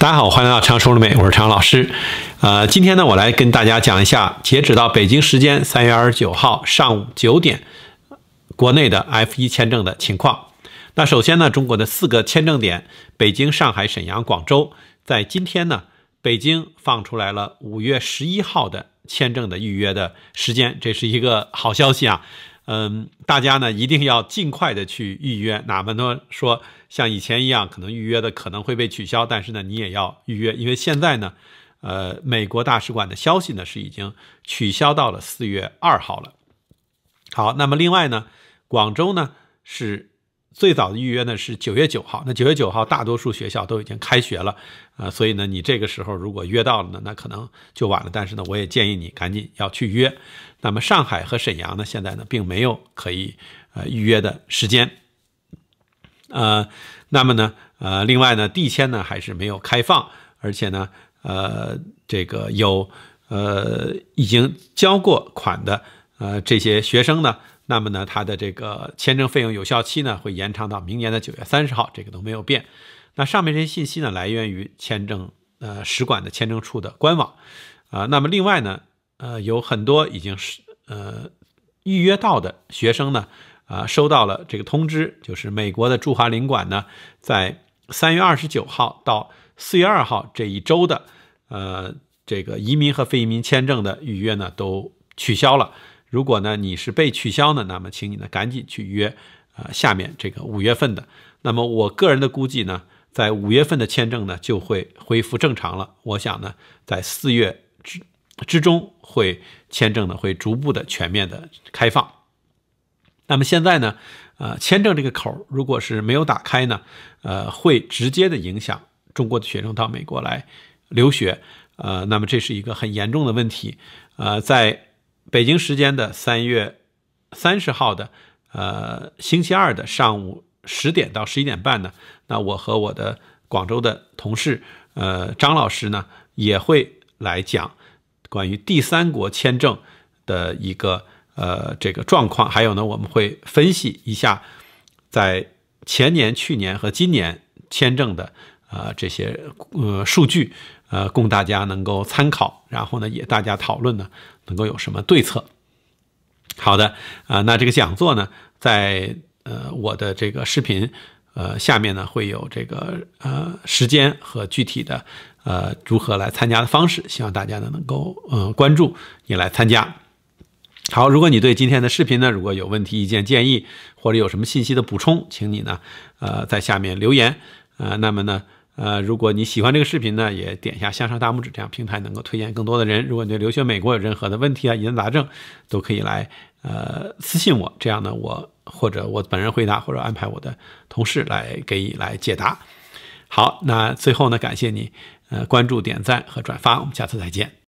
大家好，欢迎来到常熟的美，我是常老师。呃，今天呢，我来跟大家讲一下，截止到北京时间三月二十九号上午九点，国内的 F 一签证的情况。那首先呢，中国的四个签证点，北京、上海、沈阳、广州，在今天呢，北京放出来了五月十一号的签证的预约的时间，这是一个好消息啊。嗯，大家呢一定要尽快的去预约，哪怕呢说像以前一样，可能预约的可能会被取消，但是呢你也要预约，因为现在呢，呃，美国大使馆的消息呢是已经取消到了四月二号了。好，那么另外呢，广州呢是。最早的预约呢是九月九号，那九月九号大多数学校都已经开学了，啊，所以呢你这个时候如果约到了呢，那可能就晚了。但是呢，我也建议你赶紧要去约。那么上海和沈阳呢，现在呢并没有可以呃预约的时间，呃，那么呢呃，另外呢地签呢还是没有开放，而且呢呃这个有呃已经交过款的呃这些学生呢。那么呢，它的这个签证费用有效期呢，会延长到明年的九月三十号，这个都没有变。那上面这些信息呢，来源于签证呃使馆的签证处的官网。啊，那么另外呢，呃，有很多已经是呃预约到的学生呢，啊，收到了这个通知，就是美国的驻华领馆呢，在三月二十九号到四月二号这一周的，呃，这个移民和非移民签证的预约呢，都取消了。如果呢你是被取消呢，那么请你呢赶紧去约，呃，下面这个五月份的。那么我个人的估计呢，在五月份的签证呢就会恢复正常了。我想呢，在四月之之中会签证呢会逐步的全面的开放。那么现在呢，呃，签证这个口如果是没有打开呢，呃，会直接的影响中国的学生到美国来留学，呃，那么这是一个很严重的问题，呃，在。北京时间的三月三十号的呃星期二的上午十点到十一点半呢，那我和我的广州的同事呃张老师呢也会来讲关于第三国签证的一个呃这个状况，还有呢我们会分析一下在前年、去年和今年签证的。呃，这些呃数据，呃，供大家能够参考，然后呢，也大家讨论呢，能够有什么对策？好的，啊，那这个讲座呢，在呃我的这个视频呃下面呢会有这个呃时间和具体的呃如何来参加的方式，希望大家呢能够呃关注也来参加。好，如果你对今天的视频呢如果有问题、意见、建议或者有什么信息的补充，请你呢呃在下面留言，呃，那么呢。呃，如果你喜欢这个视频呢，也点一下向上大拇指，这样平台能够推荐更多的人。如果你对留学美国有任何的问题啊，疑难杂症，都可以来呃私信我，这样呢，我或者我本人回答，或者安排我的同事来给你来解答。好，那最后呢，感谢你呃关注、点赞和转发，我们下次再见。